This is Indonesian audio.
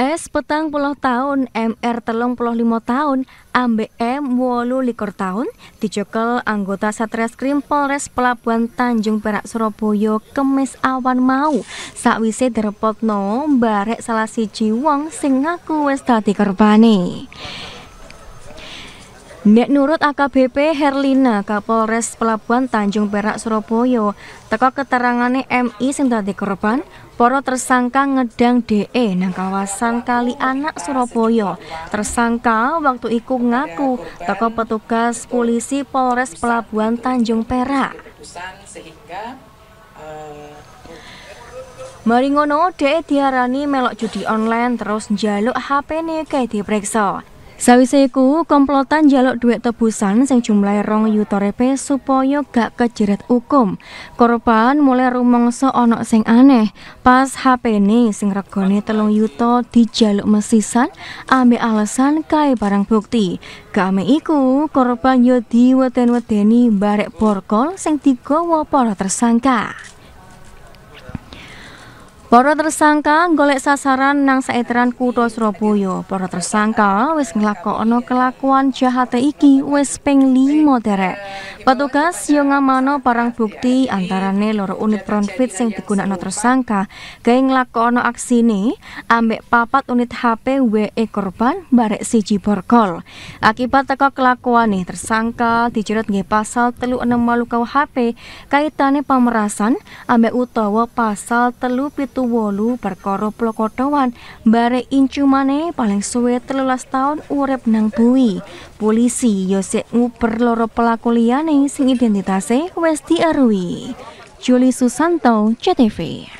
Es petang puluh tahun, MR telung puluh lima tahun, AMBM wolu likur tahun, dijokel anggota Satreskrim Polres Pelabuhan Tanjung Perak Surabaya kemis awan mau. Sakwise direpotno barek salah siji wong sing ngaku wis dadi Nek nurut AKBP Herlina Kapolres Pelabuhan Tanjung Perak Surabaya, teko keterangane MI sing dadi korban, para tersangka ngedang DE nang kawasan Kali Anak Surabaya. Tersangka waktu iku ngaku teko petugas polisi Polres Pelabuhan Tanjung Perak. Maringono DE ngono e diarani melok judi online terus njaluk HP-ne kae diperiksa. Sawise iku komplotan jaluk duit tebusan sing jumlah rong yutorepe repe supaya gak kejeret hukum. Korban mulai rumongso ana sing aneh. Pas hp ini sing regane telung yuto dijaluk mesisan ame alasan kae barang bukti. Kame iku korban yo diweden weteni barek borkol sing digawa para tersangka. Para tersangka golek sasaran nang saeteran kutha Surabaya. Para tersangka wis nglakokno kelakuan jahate iki wis ping 5 derek. Petugas yo ngamano barang bukti antarane loro unit profit sing digunakno tersangka gawe nglakokno aksine ambek papat unit HP WE korban barek siji borgol. Akibat teko nih tersangka dijerat nggih pasal 36 HP kaitane pamerasan ambek utawa pasal pitu pitu wolu perkara plokotowan bare incu maneh paling suwe telulas tahun urep nang bui polisi yosek ya nguper loro pelaku liyane sing identitase wis diarui Juli Susanto CTV